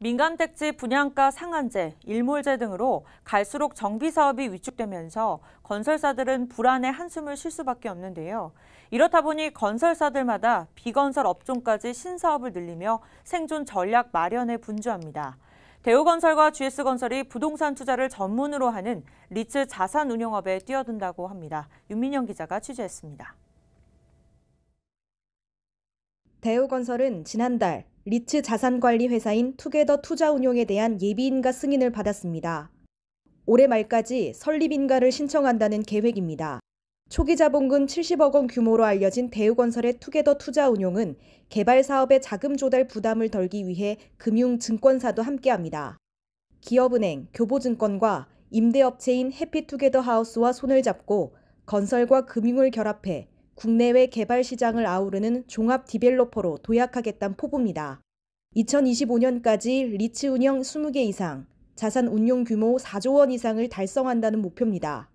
민간 택지 분양가 상한제, 일몰제 등으로 갈수록 정비 사업이 위축되면서 건설사들은 불안에 한숨을 쉴 수밖에 없는데요. 이렇다 보니 건설사들마다 비건설 업종까지 신사업을 늘리며 생존 전략 마련에 분주합니다. 대우건설과 GS건설이 부동산 투자를 전문으로 하는 리츠 자산운용업에 뛰어든다고 합니다. 윤민영 기자가 취재했습니다. 대우건설은 지난달 리츠 자산관리회사인 투게더 투자운용에 대한 예비인가 승인을 받았습니다. 올해 말까지 설립인가를 신청한다는 계획입니다. 초기 자본금 70억 원 규모로 알려진 대우건설의 투게더 투자운용은 개발 사업의 자금 조달 부담을 덜기 위해 금융 증권사도 함께합니다. 기업은행, 교보증권과 임대업체인 해피투게더 하우스와 손을 잡고 건설과 금융을 결합해 국내외 개발 시장을 아우르는 종합 디벨로퍼로 도약하겠다는 포부입니다. 2025년까지 리츠 운영 20개 이상, 자산 운용 규모 4조 원 이상을 달성한다는 목표입니다.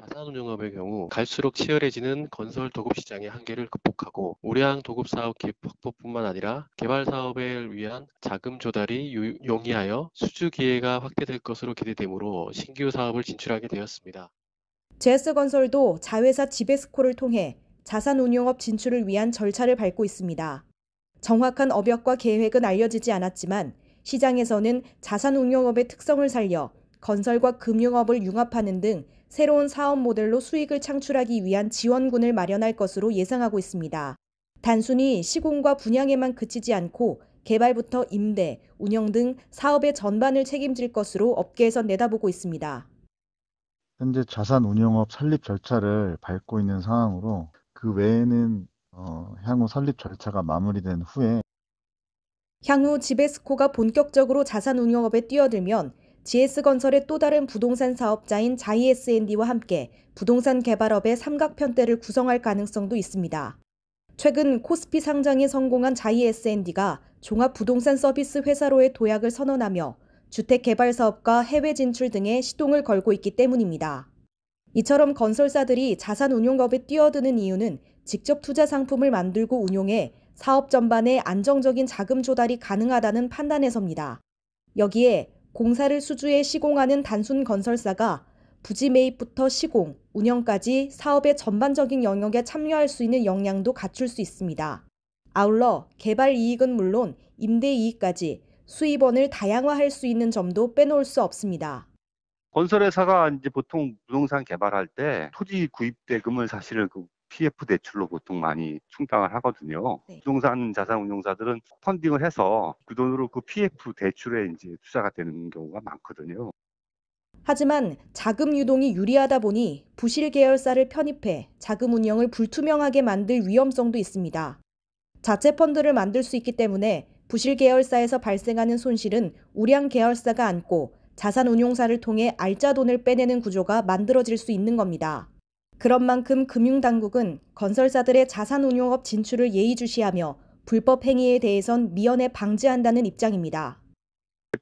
자산운용업의 경우 갈수록 치열해지는 건설 도급 시장의 한계를 극복하고 우량 도급 사업 기획 확보뿐만 아니라 개발 사업을 위한 자금 조달이 유, 용이하여 수주 기회가 확대될 것으로 기대되므로 신규 사업을 진출하게 되었습니다. 제스건설도 자회사 지베스코를 통해 자산운용업 진출을 위한 절차를 밟고 있습니다. 정확한 업역과 계획은 알려지지 않았지만 시장에서는 자산운용업의 특성을 살려 건설과 금융업을 융합하는 등 새로운 사업 모델로 수익을 창출하기 위한 지원군을 마련할 것으로 예상하고 있습니다. 단순히 시공과 분양에만 그치지 않고 개발부터 임대, 운영 등 사업의 전반을 책임질 것으로 업계에서 내다보고 있습니다. 현재 자산운용업 설립 절차를 밟고 있는 상황으로 그 외에는 어, 향후 설립 절차가 마무리된 후에 향후 지베스코가 본격적으로 자산 운용업에 뛰어들면 GS건설의 또 다른 부동산 사업자인 자이에 d 와 함께 부동산 개발업의 삼각편대를 구성할 가능성도 있습니다. 최근 코스피 상장에 성공한 자이에 d 가 종합부동산 서비스 회사로의 도약을 선언하며 주택 개발 사업과 해외 진출 등의 시동을 걸고 있기 때문입니다. 이처럼 건설사들이 자산 운용업에 뛰어드는 이유는 직접 투자 상품을 만들고 운용해 사업 전반에 안정적인 자금 조달이 가능하다는 판단에서입니다. 여기에 공사를 수주해 시공하는 단순 건설사가 부지 매입부터 시공, 운영까지 사업의 전반적인 영역에 참여할 수 있는 역량도 갖출 수 있습니다. 아울러 개발 이익은 물론 임대 이익까지 수입원을 다양화할 수 있는 점도 빼놓을 수 없습니다. 건설회사가 이제 보통 부동산 개발할 때 토지 구입 대금을 사실은 그 PF 대출로 보통 많이 충당을 하거든요. 네. 부동산 자산운용사들은 펀딩을 해서 그 돈으로 그 PF 대출에 이제 투자가 되는 경우가 많거든요. 하지만 자금 유동이 유리하다 보니 부실 계열사를 편입해 자금 운영을 불투명하게 만들 위험성도 있습니다. 자체 펀드를 만들 수 있기 때문에 부실 계열사에서 발생하는 손실은 우량 계열사가 안고 자산 운용사를 통해 알짜 돈을 빼내는 구조가 만들어질 수 있는 겁니다. 그런 만큼 금융당국은 건설사들의 자산운용업 진출을 예의주시하며 불법 행위에 대해선 미연에 방지한다는 입장입니다.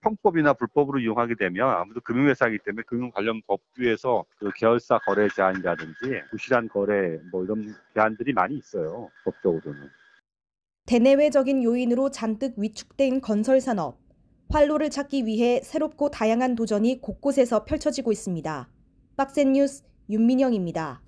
형법이나 불법으로 이용하게 되면 아무도 금융회사이기 때문에 금융 관련 법규에서 그 계열사 거래 제한이라든지 부실한 거래 뭐 이런 제한들이 많이 있어요. 법적으로는. 대내외적인 요인으로 잔뜩 위축된 건설 산업. 활로를 찾기 위해 새롭고 다양한 도전이 곳곳에서 펼쳐지고 있습니다. 빡센 뉴스 윤민영입니다.